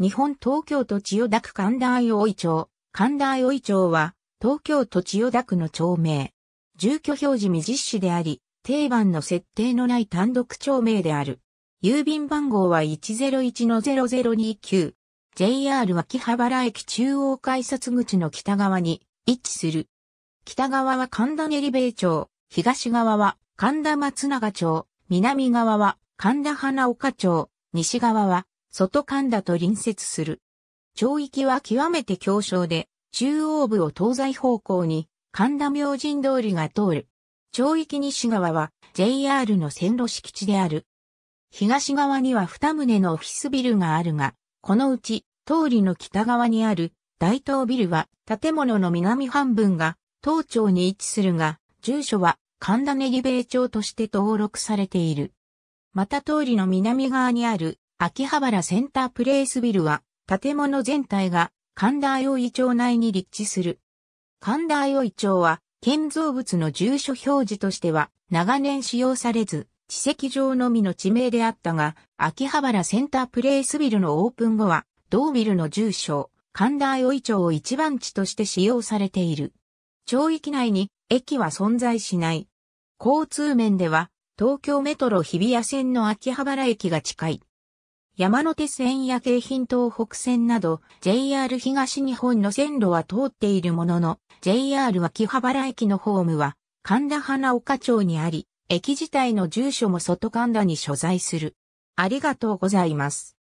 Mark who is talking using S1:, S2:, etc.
S1: 日本東京都千代田区神田相生町。神田相生町は、東京都千代田区の町名。住居表示未実施であり、定番の設定のない単独町名である。郵便番号は101-0029。JR 秋葉原駅中央改札口の北側に位置する。北側は神田練米町、東側は神田松永町、南側は神田花岡町、西側は外神田と隣接する。町域は極めて狭小で、中央部を東西方向に神田明神通りが通る。町域西側は JR の線路敷地である。東側には二棟のオフィスビルがあるが、このうち通りの北側にある大東ビルは建物の南半分が東町に位置するが、住所は神田木米町として登録されている。また通りの南側にある秋葉原センタープレイスビルは、建物全体が神田相生町内に立地する。神田相生町は、建造物の住所表示としては、長年使用されず、地籍上のみの地名であったが、秋葉原センタープレイスビルのオープン後は、同ビルの住所、神田相生町を一番地として使用されている。町域内に駅は存在しない。交通面では、東京メトロ日比谷線の秋葉原駅が近い。山手線や京浜東北線など JR 東日本の線路は通っているものの JR 秋葉原駅のホームは神田花岡町にあり、駅自体の住所も外神田に所在する。ありがとうございます。